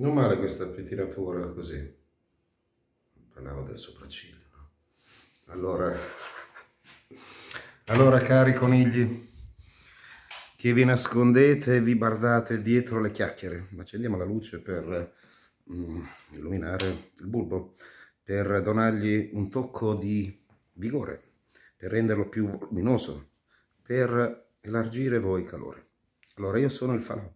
Non male questa pettinatura così. Parlavo del sopracciglio, no? Allora, allora cari conigli, che vi nascondete e vi bardate dietro le chiacchiere, Ma accendiamo la luce per mm, illuminare il bulbo, per donargli un tocco di vigore, per renderlo più luminoso, per elargire voi calore. Allora, io sono il falò.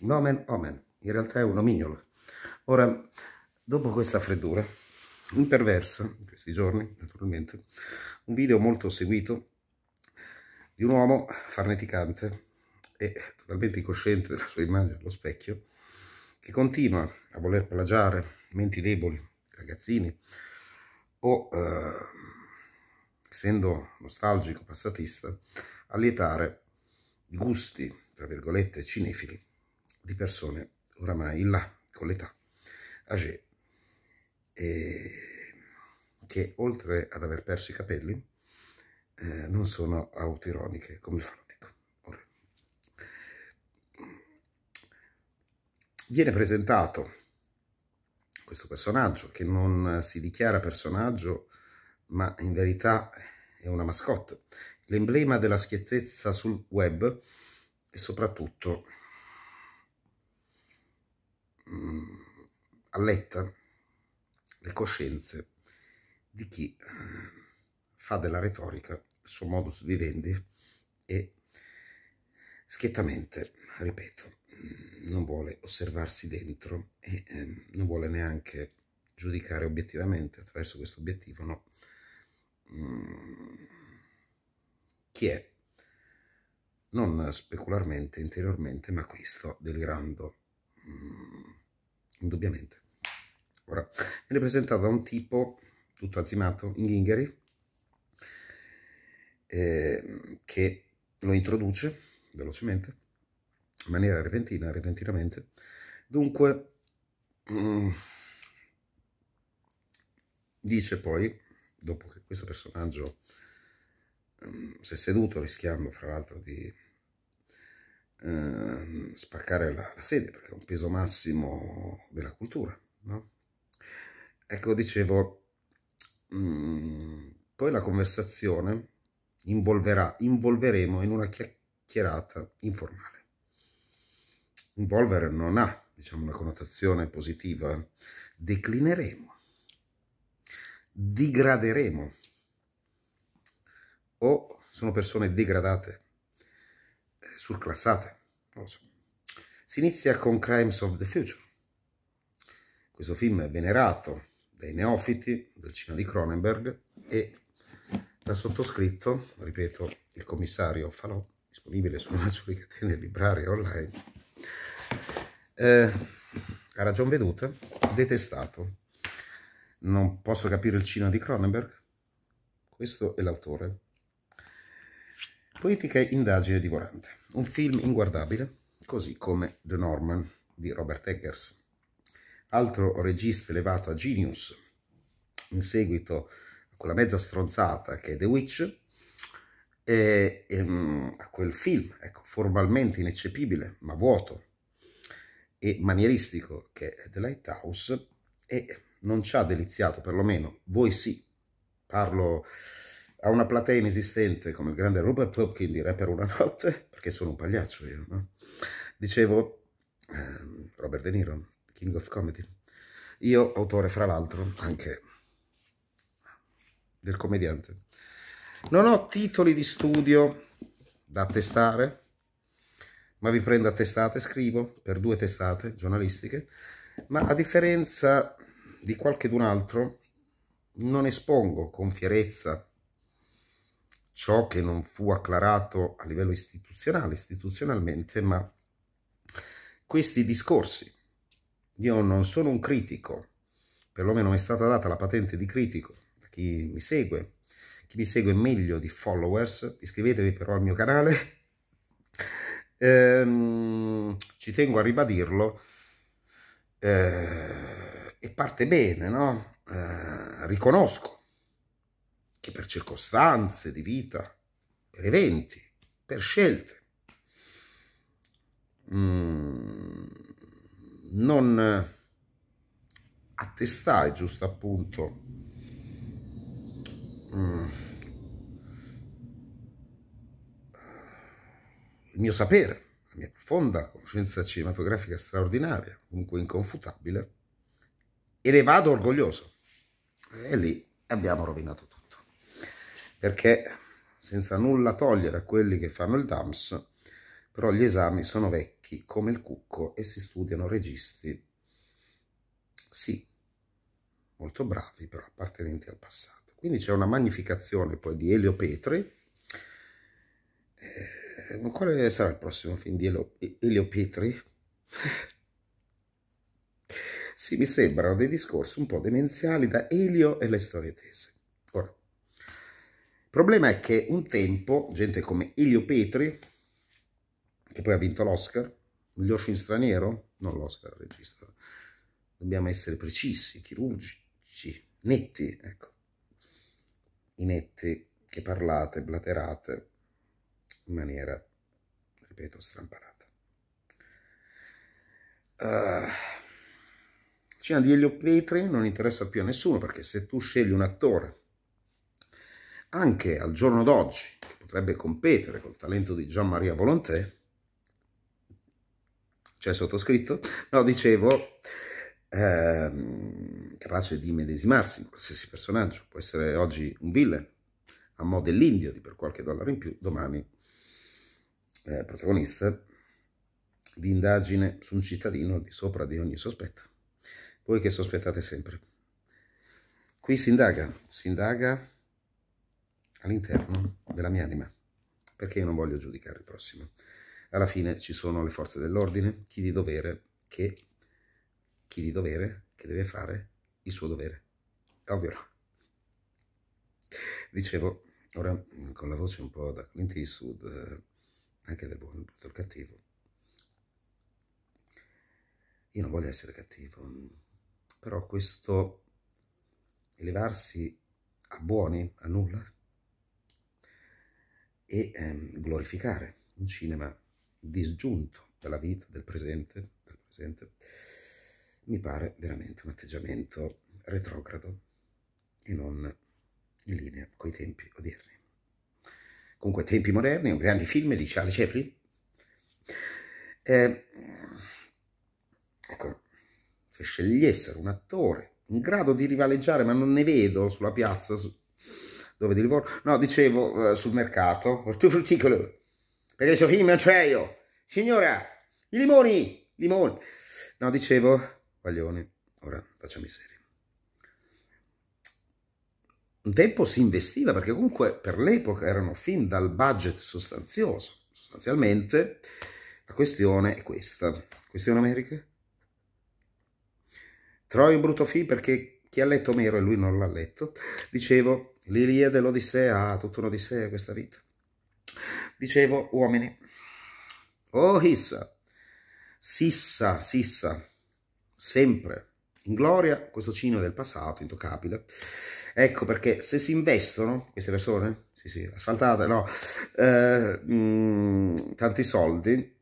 Nomen omen in realtà è un omignolo. Ora, dopo questa freddura, mi perversa, in questi giorni naturalmente, un video molto seguito di un uomo farneticante e totalmente incosciente della sua immagine allo specchio, che continua a voler plagiare menti deboli, ragazzini, o, eh, essendo nostalgico, passatista, a lietare gusti, tra virgolette, cinefili di persone oramai là con l'età Agé che oltre ad aver perso i capelli eh, non sono autironiche come il fanotico Ora. viene presentato questo personaggio che non si dichiara personaggio ma in verità è una mascotte l'emblema della schiettezza sul web e soprattutto mh, mm, alletta le coscienze di chi mm, fa della retorica il suo modus vivendi e schiettamente, ripeto, mm, non vuole osservarsi dentro e eh, non vuole neanche giudicare obiettivamente attraverso questo obiettivo no? chi è, non specularmente, interiormente, ma qui sto delirando mm, indubbiamente. Ora, viene presentato da un tipo tutto azimato in Gingheri eh, che lo introduce velocemente, in maniera repentina, repentinamente. Dunque, mm, dice poi, dopo che questo personaggio mh, mm, si è seduto rischiando fra l'altro di eh, spaccare la, la sede perché è un peso massimo della cultura. No? Ecco, dicevo, mh, mm, poi la conversazione involverà, involveremo in una chiacchierata informale. Involvere non ha, diciamo, una connotazione positiva. Declineremo, digraderemo o sono persone degradate surclassate. So. Si inizia con Crimes of the Future. Questo film è venerato dai neofiti del cinema di Cronenberg e da sottoscritto, ripeto, il commissario Falò, disponibile su maggiori catene librarie online, eh, a ragion veduta, detestato. Non posso capire il cinema di Cronenberg, questo è l'autore. Poetica indagine divorante un film inguardabile, così come The Norman di Robert Eggers. Altro regista elevato a genius, in seguito a quella mezza stronzata che è The Witch, e, ehm, a quel film, ecco, formalmente ineccepibile, ma vuoto, e manieristico che è The Lighthouse, e non ci ha deliziato, perlomeno voi sì, parlo a una platea inesistente come il grande Robert Hopkins di Re per una notte, perché sono un pagliaccio io, no? Dicevo, eh, Robert De Niro, King of Comedy. Io, autore fra l'altro, anche del commediante. Non ho titoli di studio da attestare, ma vi prendo a testate, scrivo per due testate giornalistiche, ma a differenza di qualche d'un altro non espongo con fierezza ciò che non fu acclarato a livello istituzionale, istituzionalmente, ma questi discorsi. Io non sono un critico, perlomeno mi è stata data la patente di critico da chi mi segue, chi mi segue meglio di followers, iscrivetevi però al mio canale, ehm, ci tengo a ribadirlo, eh, e parte bene, no? Eh, riconosco che per circostanze di vita, per eventi, per scelte, mm, non attestai giusto appunto mm, il mio sapere, la mia profonda conoscenza cinematografica straordinaria, comunque inconfutabile, e ne vado orgoglioso. E lì abbiamo rovinato tutto perché senza nulla togliere a quelli che fanno il DAMS, però gli esami sono vecchi come il cucco e si studiano registi, sì, molto bravi, però appartenenti al passato. Quindi c'è una magnificazione poi di Elio Petri. Eh, quale sarà il prossimo film di Elio, Elio Petri? sì, mi sembrano dei discorsi un po' demenziali da Elio e le storie tese. Il problema è che un tempo gente come Elio Petri, che poi ha vinto l'Oscar, miglior film straniero, non l'Oscar, il regista, dobbiamo essere precisi, chirurgici, netti, ecco, i netti che parlate, blaterate in maniera, ripeto, stramparata. Uh, ah, cena di Elio Petri non interessa più a nessuno perché se tu scegli un attore anche al giorno d'oggi, che potrebbe competere col talento di jean Maria Volonté, cioè sottoscritto, no, dicevo, ehm, capace di medesimarsi in qualsiasi personaggio, può essere oggi un villain, a mo' dell'Indio di per qualche dollaro in più, domani eh, protagonista di indagine su un cittadino al di sopra di ogni sospetto. Voi che sospettate sempre. Qui si indaga, si indaga all'interno della mia anima, perché io non voglio giudicare il prossimo. Alla fine ci sono le forze dell'ordine, chi di dovere che chi di dovere che deve fare il suo dovere. È ovvio. Dicevo, ora con la voce un po' da Clint Eastwood, eh, anche del buono, del cattivo. Io non voglio essere cattivo, però questo elevarsi a buoni, a nulla, e ehm, glorificare un cinema disgiunto dalla vita, del presente, del presente, mi pare veramente un atteggiamento retrogrado e non in linea coi tempi odierni. Comunque, tempi moderni, un grande film di Charlie Chaplin. Eh, ecco, se scegliessero un attore in grado di rivaleggiare, ma non ne vedo sulla piazza, su, dove di Livorno, no, dicevo eh, sul mercato, ortofrutticolo, perché c'è film acciaio, signora, i limoni, limoni, no, dicevo, Baglioni, ora facciamo i seri. Un tempo si investiva, perché comunque per l'epoca erano film dal budget sostanzioso, sostanzialmente la questione è questa, questione America, trovi un brutto film perché chi ha letto Mero e lui non l'ha letto, dicevo l'Iliade, l'Odissea, ah, tutta un'Odissea questa vita. Dicevo uomini, oh Issa, Sissa, Sissa, sempre, in gloria questo cigno del passato, intoccabile. Ecco perché se si investono queste persone, sì sì, asfaltate, no, eh, mh, mm, tanti soldi,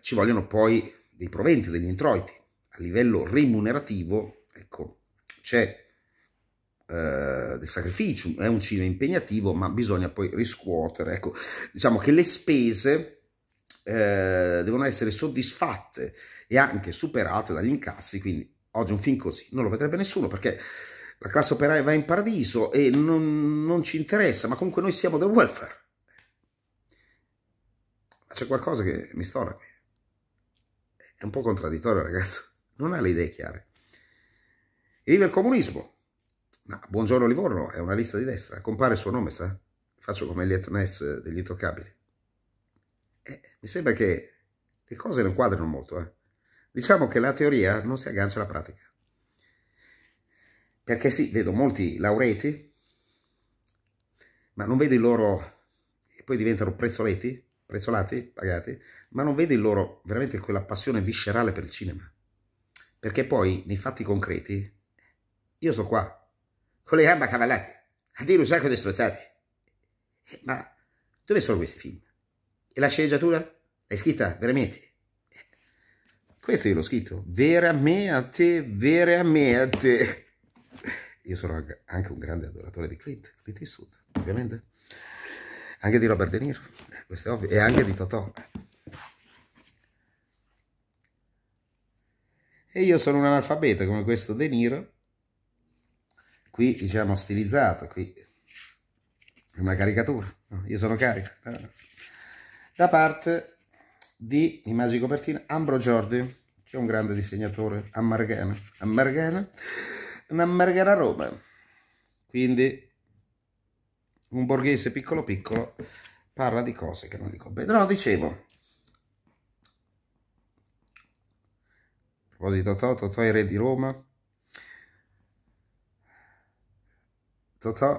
ci vogliono poi dei proventi, degli introiti, a livello remunerativo Ecco, c'è eh, del sacrificio, è un cinema impegnativo, ma bisogna poi riscuotere. Ecco, diciamo che le spese eh, devono essere soddisfatte e anche superate dagli incassi, quindi oggi un film così non lo vedrebbe nessuno perché la classe operaia va in paradiso e non, non ci interessa, ma comunque noi siamo del welfare. Ma c'è qualcosa che mi storna È un po' contraddittorio, ragazzo Non ha le idee chiare. E vive il comunismo. Ma Buongiorno Livorno è una lista di destra, compare il suo nome, sa? Faccio come Elliot Ness degli intoccabili. Eh, mi sembra che le cose non quadrano molto. Eh. Diciamo che la teoria non si aggancia alla pratica. Perché sì, vedo molti laureati, ma non vedo i loro... e poi diventano prezzoletti, prezzolati, pagati, ma non vedo il loro veramente quella passione viscerale per il cinema. Perché poi, nei fatti concreti, io sto qua, con le gambe accavallate, a dire un sacco di strozzate. Eh, ma dove sono questi film? E la sceneggiatura? L'hai scritta veramente? Eh, questo io l'ho scritto, vera vera a a me me te, a te. Io sono anche un grande adoratore di Clint, Clint Eastwood, ovviamente. Anche di Robert De Niro, eh, questo è ovvio, e anche di Totò. E io sono un analfabeta come questo De Niro, qui diciamo stilizzato, qui è una caricatura, io sono carico, da parte di immagini copertina Ambro Giordi, che è un grande disegnatore ammargano, ammargano, un'ammargana Roma, quindi un borghese piccolo piccolo parla di cose che non dico bene, no dicevo, a proposito Totò, Totò è re di Roma, तथा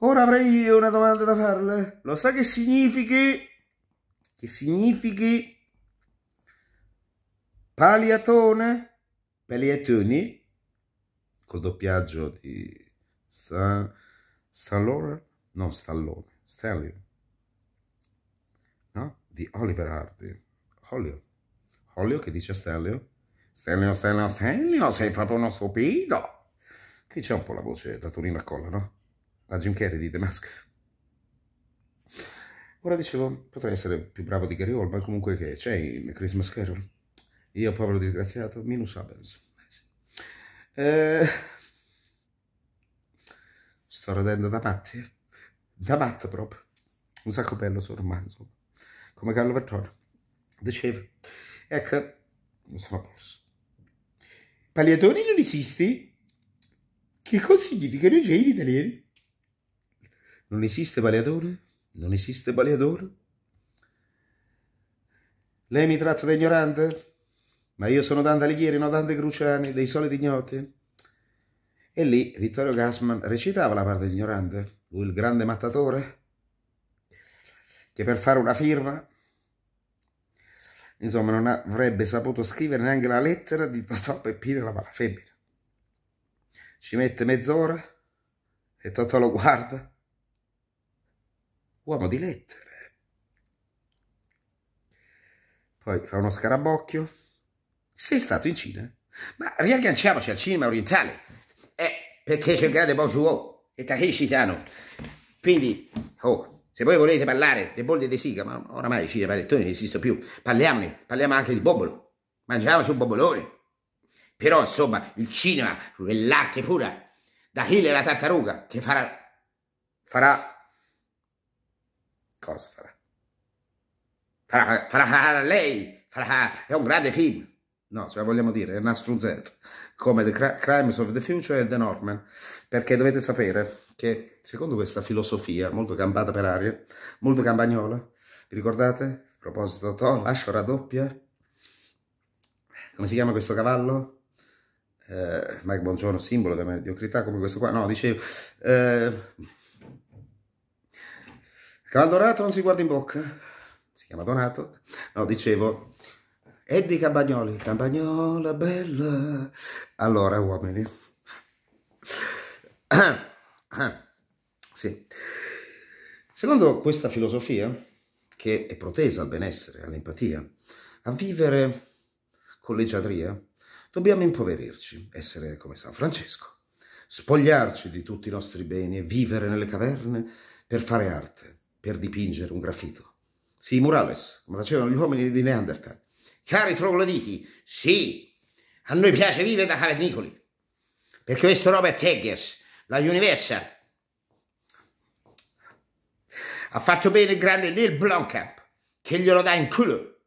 Ora avrei io una domanda da farle. Lo sa che significhi? Che significhi? Paliatone? Paliatoni? Col doppiaggio di Stan... Stallone? No, Stallone. Stallion. No? Di Oliver Hardy. Olio. Olio che dice Stallion? Stelio, Stelio, Stelio, sei proprio uno stupido. Qui c'è un po' la voce da Torino a Colla, no? La Jim Carrey di The Mask. Ora dicevo, potrei essere più bravo di Gary Oldman, comunque che c'è in Christmas Carol. Io, povero disgraziato, minus Abens. Eh, sto rodendo da matti. Eh. Da matto proprio. Un sacco bello sul romanzo. Come Carlo Vertone. Dicevo. Ecco, mi sono perso. Pagliatoni non esisti? Che cosa significano i geni italiani? Non esiste Pagliatone? Non esiste Pagliatone? Lei mi tratta da ignorante? Ma io sono Dante Alighieri, no Dante Cruciani, dei soliti ignoti? E lì Vittorio Gassman recitava la parte ignorante, lui il grande mattatore, che per fare una firma Insomma, non avrebbe saputo scrivere neanche la lettera di Totò Peppino la palafemmina. Ci mette mezz'ora e Totò lo guarda. Uomo di lettere. Poi fa uno scarabocchio. Sei stato in Cina? Ma riagganciamoci al cinema orientale. Eh, perché c'è il grande Bonjour e Takeshi Tano. Quindi, oh, se voi volete parlare delle bolle di siga, ma oramai ci panettoni non esistono più, parliamone, parliamo anche di bobolo, mangiamoci un bobolone. Però insomma, il cinema, l'arte pura, da Hill e la tartaruga, che farà... farà... cosa farà? Farà, farà lei, farà... è un grande film. No, ce la vogliamo dire, è una struzzetta come The Crimes of the Future e The Norman, perché dovete sapere che secondo questa filosofia molto campata per aria, molto campagnola, vi ricordate? A proposito, to, lascio raddoppia, come si chiama questo cavallo? Eh, Mike Buongiorno, simbolo della mediocrità come questo qua, no, dicevo... Eh, Cavallo dorato non si guarda in bocca, si chiama Donato, no, dicevo Eddie Campagnoli, Campagnola bella. Allora, uomini. sì. Secondo questa filosofia, che è protesa al benessere, all'empatia, a vivere con leggiadria, dobbiamo impoverirci, essere come San Francesco, spogliarci di tutti i nostri beni e vivere nelle caverne per fare arte, per dipingere un graffito. Sì, murales, come facevano gli uomini di Neanderthal. Cari trogloditi, sì, a noi piace vivere da cavernicoli, perché questo Robert Eggers, la Universal, ha fatto bene il grande Neil Blomkamp, che glielo dà in culo.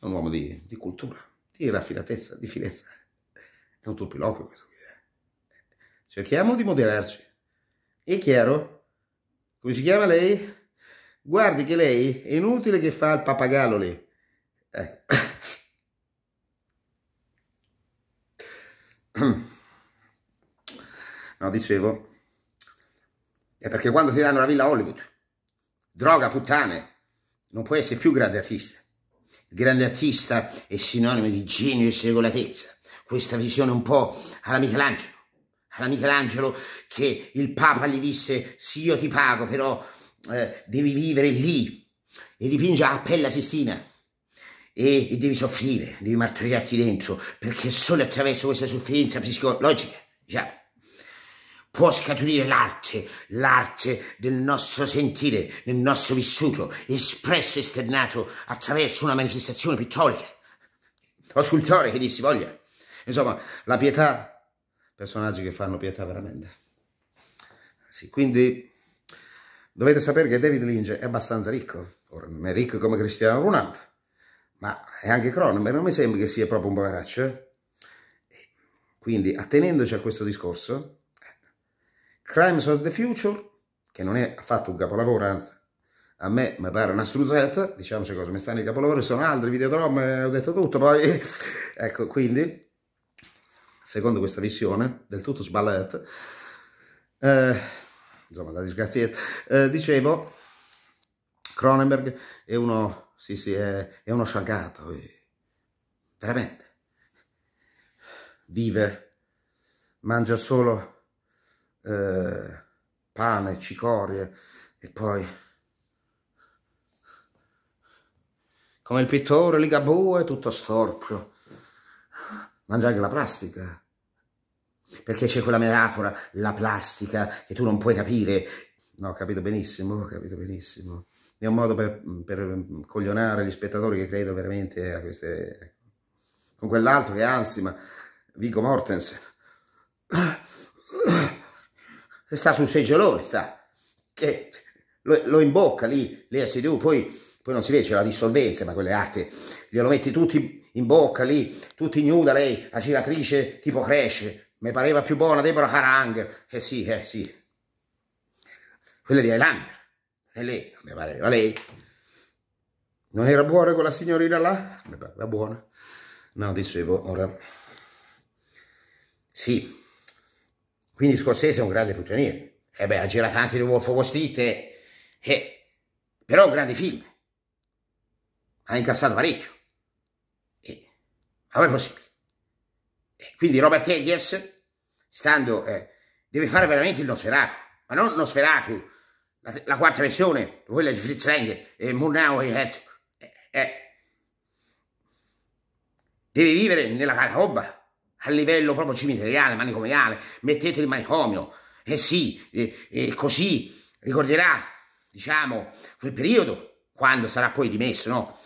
È un uomo di, di cultura, di raffinatezza, di finezza. È un turpiloquio questo qui. Eh. Cerchiamo di moderarci. È chiaro? Come si chiama lei? Guardi che lei è inutile che fa il papagallo lì. Ecco. No, dicevo, è perché quando ti danno la villa Hollywood, droga, puttane, non puoi essere più grande artista. Il grande artista è sinonimo di genio e sregolatezza. Questa visione un po' alla Michelangelo, alla Michelangelo che il Papa gli disse sì io ti pago però eh, devi vivere lì e dipinge a Pella Sistina e, e devi soffrire, devi martoriarti dentro, perché solo attraverso questa sofferenza psicologica, diciamo, può scaturire l'arte, l'arte del nostro sentire, del nostro vissuto, espresso e esternato attraverso una manifestazione pittorica o scultore che dir voglia. Insomma, la pietà, personaggi che fanno pietà veramente. Sì, quindi dovete sapere che David Lynch è abbastanza ricco, ora non è ricco come Cristiano Ronaldo, ma è anche Cronenberg, non mi sembra che sia proprio un poveraccio. Eh? Quindi, attenendoci a questo discorso, Crimes of the Future, che non è affatto un capolavoro, anzi, a me mi pare una struzzetta, diciamoci cosa, mi stanno i capolavori, sono altri, videodrome, eh, ho detto tutto, poi... ecco, quindi, secondo questa visione, del tutto sballata, eh, insomma, da disgraziata, eh, dicevo, Cronenberg è uno sì, sì, è, è uno sciagato. E... Eh. Veramente. Vive, mangia solo eh, pane, cicorie e poi... Come il pittore Ligabue è tutto storpio. Mangia anche la plastica. Perché c'è quella metafora, la plastica, e tu non puoi capire. No, ho capito benissimo, ho capito benissimo è un modo per, per mm, coglionare gli spettatori che credo veramente a queste... con quell'altro che anzi, ma Vigo Mortensen sta sul seggiolone, sta, che lo, lo imbocca lì, lì a CDU, poi, poi non si vede, c'è la dissolvenza, ma quelle arti, glielo metti tutti in bocca lì, tutti nuda lei, la cicatrice tipo cresce, mi pareva più buona Deborah Haranger, eh sì, eh sì, quella di Highlander. E lei, a me pareva lei. Non era buona quella signorina là? A me pareva buona. No, dicevo, ora... Sì. Quindi Scorsese è un grande prigioniere. E eh beh, ha girato anche The Wolf of Wall Street. E... Eh. e... Eh, però è un grande film. Ha incassato parecchio. E... Ma come è possibile? E quindi Robert Eggers, stando... Eh, deve fare veramente il Nosferatu. Ma non Nosferatu la, la quarta versione, quella di Fritz Lang, e Murnau e Herzog. Eh, eh. Devi vivere nella catacomba, a livello proprio cimiteriale, manicomiale, mettete il manicomio, eh sì, eh, eh, così ricorderà, diciamo, quel periodo, quando sarà poi dimesso, no?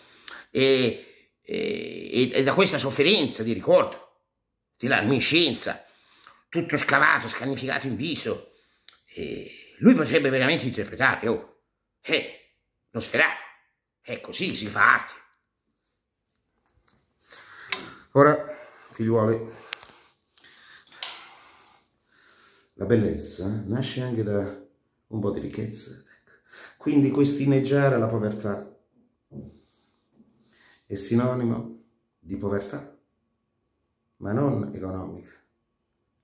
E, e, e da questa sofferenza di ricordo, di reminiscenza, tutto scavato, scannificato in viso, eh, lui potrebbe veramente interpretare, oh, eh, non sperate, è così, si fa arte. Ora, figliuoli, la bellezza nasce anche da un po' di ricchezza, ecco. quindi questo inneggiare la povertà è sinonimo di povertà, ma non economica,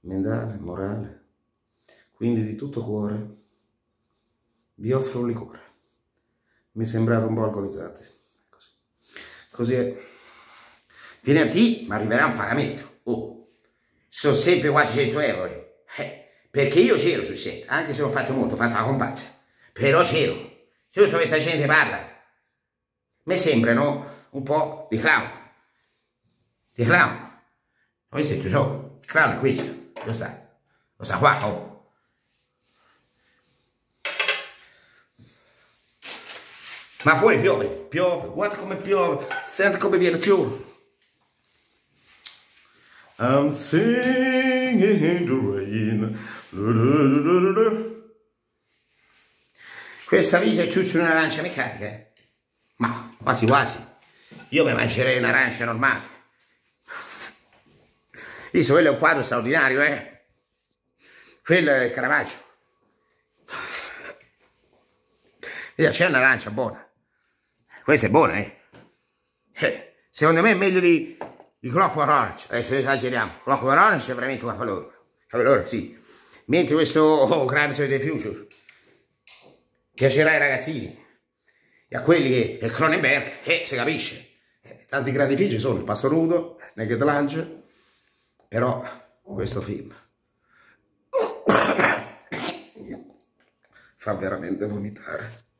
mentale, morale, quindi di tutto cuore vi offro un liquore. Mi sembrate un po' alcolizzati. Così. Così è. Venerdì ma arriverà un pagamento. Oh, sono sempre quasi 100 euro. Eh. eh, perché io c'ero su set, anche se ho fatto molto, ho fatto la compagna. Però c'ero. Tutta questa gente parla. Mi sembrano un po' di clown. Di clown. Ho visto il il clown è questo. Lo sta. Lo sta qua, oh. Ma fuori piove, piove, guarda come piove, senti come viene giù. I'm singing in the rain. Questa vita è giusto un'arancia meccanica. Eh? Ma quasi quasi. Io mi mangerei un'arancia normale. Visto, quello è un quadro straordinario, eh? Quello è Caravaggio. C'è un'arancia buona. Questa è buona, eh? eh secondo me è meglio di, di Clockwork Orange. Adesso eh, esageriamo. Clockwork Orange è veramente una capolavoro. Cioè, allora, sì. Mentre questo oh, Crimes of the Future piacerà ai ragazzini e a quelli che è Cronenberg, e eh, si capisce. Eh, tanti grandi figli sono, Il Pasto Nudo, Naked Lunch, però questo film fa veramente vomitare.